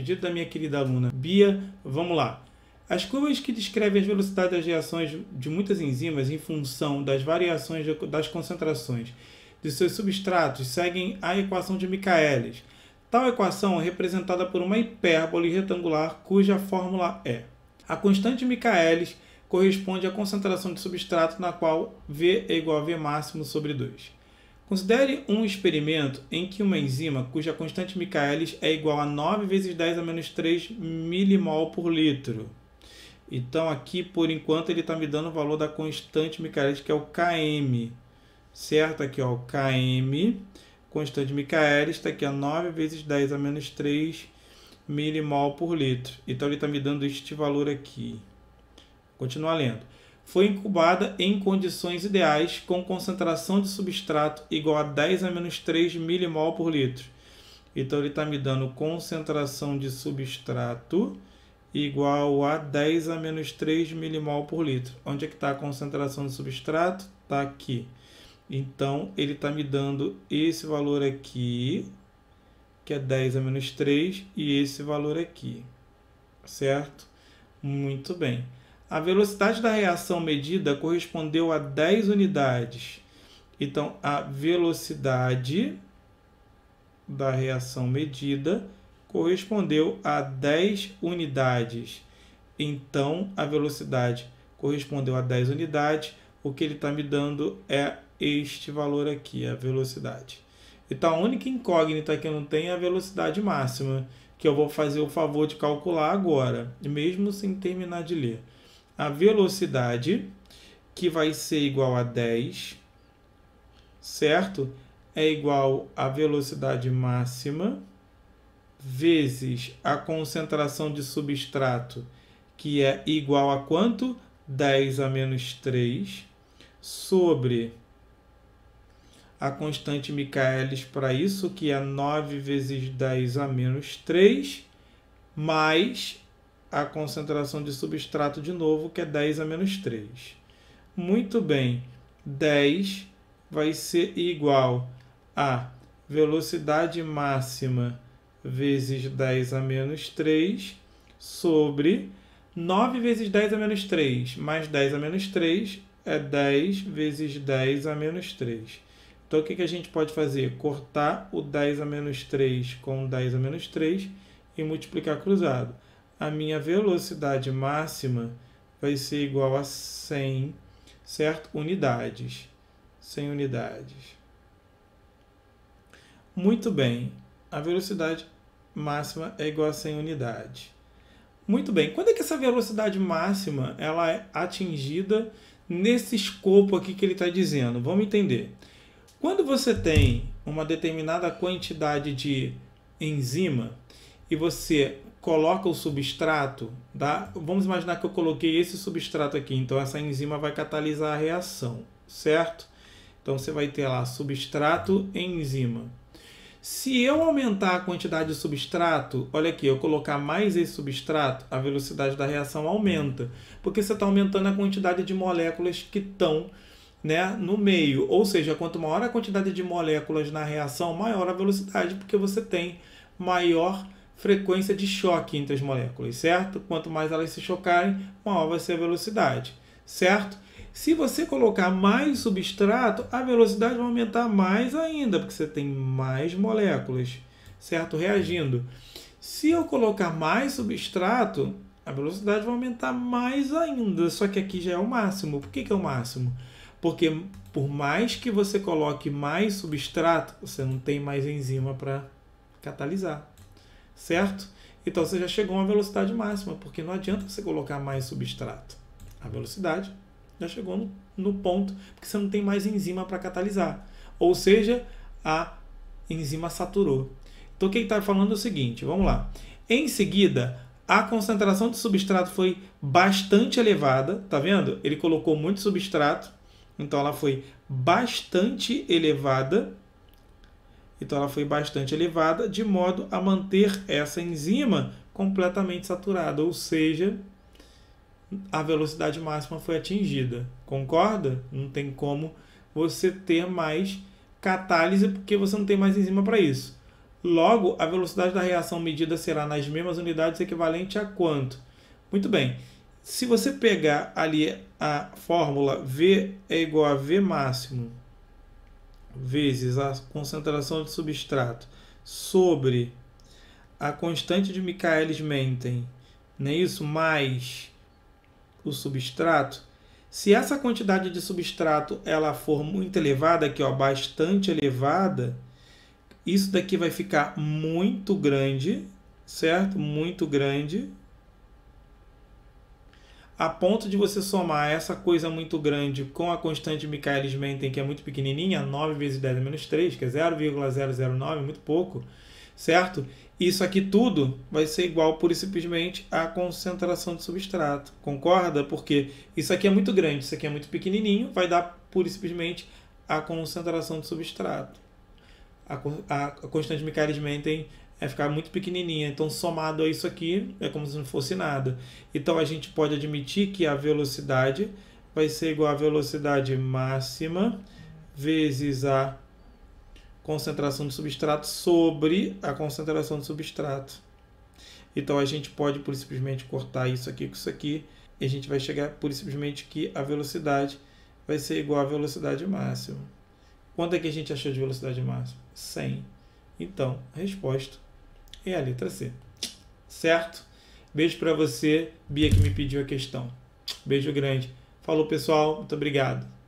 pedido da minha querida aluna Bia, vamos lá. As curvas que descrevem as velocidades das reações de muitas enzimas em função das variações das concentrações de seus substratos seguem a equação de Michaelis. Tal equação é representada por uma hipérbole retangular cuja fórmula é a constante Michaelis corresponde à concentração de substrato na qual V é igual a V máximo sobre 2. Considere um experimento em que uma enzima cuja constante Michaelis é igual a 9 vezes 10 a menos 3 milimol por litro. Então aqui, por enquanto, ele está me dando o valor da constante Michaelis, que é o Km. Certo? Aqui, ó, o Km, constante Michaelis, está aqui, a 9 vezes 10 a menos 3 milimol por litro. Então ele está me dando este valor aqui. Continua lendo foi incubada em condições ideais com concentração de substrato igual a 10 a menos 3 milimol por litro. Então ele está me dando concentração de substrato igual a 10 a menos 3 milimol por litro. Onde é que está a concentração de substrato? Está aqui. Então ele está me dando esse valor aqui, que é 10 a menos 3, e esse valor aqui, certo? Muito bem. A velocidade da reação medida correspondeu a 10 unidades. Então, a velocidade da reação medida correspondeu a 10 unidades. Então, a velocidade correspondeu a 10 unidades. O que ele está me dando é este valor aqui, a velocidade. Então, a única incógnita que eu não tenho é a velocidade máxima, que eu vou fazer o favor de calcular agora, mesmo sem terminar de ler a velocidade, que vai ser igual a 10, certo? É igual à velocidade máxima vezes a concentração de substrato, que é igual a quanto? 10 a menos 3, sobre a constante Michaelis para isso, que é 9 vezes 10 a menos 3, mais a concentração de substrato de novo, que é 10 a menos 3. Muito bem, 10 vai ser igual a velocidade máxima vezes 10 a menos 3 sobre 9 vezes 10 a menos 3, mais 10 a menos 3 é 10 vezes 10 a menos 3. Então, o que, a gente pode fazer? Cortar o 10 a menos 3 com 10 a menos 3 e multiplicar cruzado a minha velocidade máxima vai ser igual a 100, certo? Unidades. 100 unidades. Muito bem. A velocidade máxima é igual a 100 unidades. Muito bem. Quando é que essa velocidade máxima ela é atingida nesse escopo aqui que ele está dizendo? Vamos entender. Quando você tem uma determinada quantidade de enzima e você coloca o substrato, tá? vamos imaginar que eu coloquei esse substrato aqui, então essa enzima vai catalisar a reação, certo? Então você vai ter lá substrato enzima. Se eu aumentar a quantidade de substrato, olha aqui, eu colocar mais esse substrato, a velocidade da reação aumenta, porque você está aumentando a quantidade de moléculas que estão né, no meio. Ou seja, quanto maior a quantidade de moléculas na reação, maior a velocidade, porque você tem maior velocidade frequência de choque entre as moléculas, certo? Quanto mais elas se chocarem, maior vai ser a velocidade, certo? Se você colocar mais substrato, a velocidade vai aumentar mais ainda, porque você tem mais moléculas, certo? Reagindo. Se eu colocar mais substrato, a velocidade vai aumentar mais ainda, só que aqui já é o máximo. Por que, que é o máximo? Porque por mais que você coloque mais substrato, você não tem mais enzima para catalisar certo? Então você já chegou a uma velocidade máxima, porque não adianta você colocar mais substrato. A velocidade já chegou no, no ponto, porque você não tem mais enzima para catalisar. Ou seja, a enzima saturou. Então o que está falando é o seguinte, vamos lá. Em seguida, a concentração de substrato foi bastante elevada, tá vendo? Ele colocou muito substrato, então ela foi bastante elevada então ela foi bastante elevada, de modo a manter essa enzima completamente saturada, ou seja, a velocidade máxima foi atingida. Concorda? Não tem como você ter mais catálise porque você não tem mais enzima para isso. Logo, a velocidade da reação medida será nas mesmas unidades equivalente a quanto? Muito bem. Se você pegar ali a fórmula V é igual a V máximo vezes a concentração de substrato sobre a constante de Michaelis-Menten, não é isso? Mais o substrato. Se essa quantidade de substrato ela for muito elevada, aqui é ó, bastante elevada, isso daqui vai ficar muito grande, certo? Muito grande a ponto de você somar essa coisa muito grande com a constante Michaelis-Menten, que é muito pequenininha, 9 vezes 10 menos 3, que é 0,009, muito pouco, certo? Isso aqui tudo vai ser igual, pura e simplesmente, à concentração de substrato, concorda? Porque isso aqui é muito grande, isso aqui é muito pequenininho, vai dar, pura e simplesmente, a concentração de substrato. A, a, a constante Michaelis-Menten é ficar muito pequenininha. Então, somado a isso aqui, é como se não fosse nada. Então, a gente pode admitir que a velocidade vai ser igual à velocidade máxima vezes a concentração de substrato sobre a concentração de substrato. Então, a gente pode por simplesmente cortar isso aqui com isso aqui e a gente vai chegar por simplesmente que a velocidade vai ser igual à velocidade máxima. Quanto é que a gente achou de velocidade máxima? 100. Então, resposta é a letra C. Certo? Beijo para você, Bia que me pediu a questão. Beijo grande. Falou, pessoal. Muito obrigado.